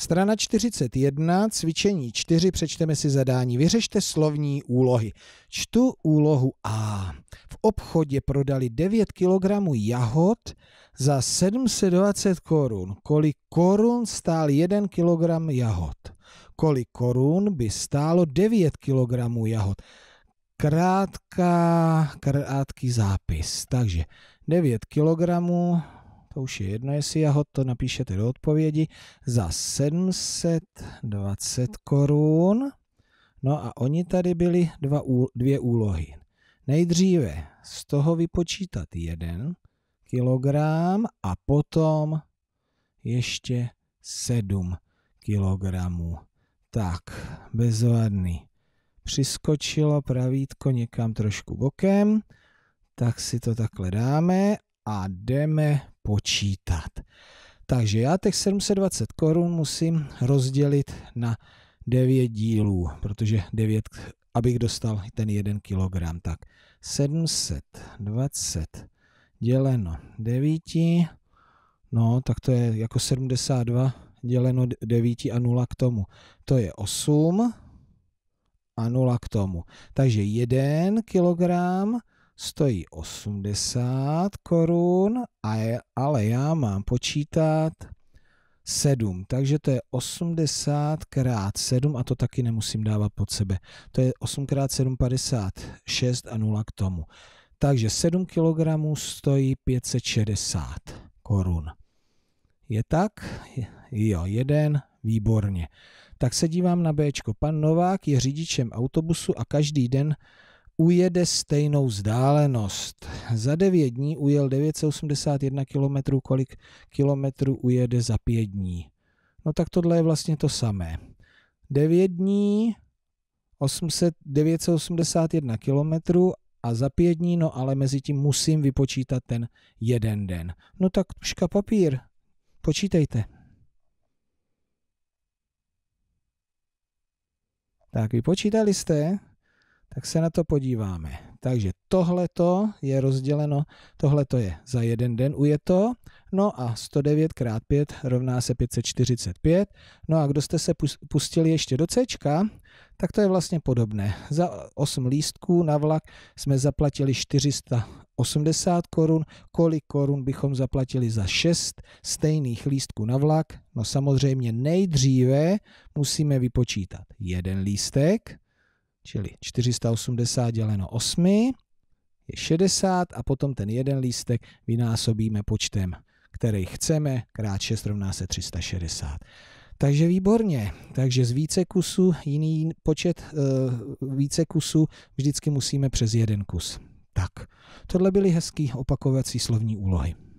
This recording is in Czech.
Strana 41, cvičení 4, přečteme si zadání. Vyřešte slovní úlohy. Čtu úlohu A. V obchodě prodali 9 kg jahod za 720 korun. Kolik korun stál 1 kg jahod? Kolik korun by stálo 9 kg jahod? Krátká, krátký zápis. Takže 9 kg to už je jedno, jestli ho to napíšete do odpovědi, za 720 korun. No a oni tady byli dva, dvě úlohy. Nejdříve z toho vypočítat jeden kilogram a potom ještě 7 kilogramů. Tak, bezvadný. Přiskočilo pravítko někam trošku bokem, tak si to takhle dáme a jdeme počítat. Takže já těch 720 korun musím rozdělit na 9 dílů, protože 9, abych dostal ten 1 kg, tak 720 děleno 9, no tak to je jako 72 děleno 9 a 0 k tomu. To je 8 a 0 k tomu. Takže 1 kilogram stojí 80 korun, ale já mám počítat 7, takže to je 80 krát 7 a to taky nemusím dávat pod sebe. To je 8 krát 7, 56 a 0 k tomu. Takže 7 kg stojí 560 korun. Je tak? Jo, jeden, výborně. Tak se dívám na B. Pan Novák je řidičem autobusu a každý den ujede stejnou vzdálenost. Za 9 dní ujel 981 km, kolik kilometrů ujede za 5 dní. No tak tohle je vlastně to samé. 9 dní 800, 981 km a za pět dní, no ale mezi tím musím vypočítat ten jeden den. No tak tuška papír, počítejte. Tak vypočítali jste? tak se na to podíváme. Takže tohleto je rozděleno, tohleto je za jeden den ujeto, no a 109 x 5 rovná se 545. No a kdo jste se pustili ještě do C, tak to je vlastně podobné. Za 8 lístků na vlak jsme zaplatili 480 korun. Kolik korun bychom zaplatili za 6 stejných lístků na vlak? No samozřejmě nejdříve musíme vypočítat jeden lístek, Čili 480 děleno 8 je 60 a potom ten jeden lístek vynásobíme počtem, který chceme, krát 6 rovná se 360. Takže výborně. Takže z více kusů, jiný počet e, více kusů vždycky musíme přes jeden kus. Tak, tohle byly hezký opakovací slovní úlohy.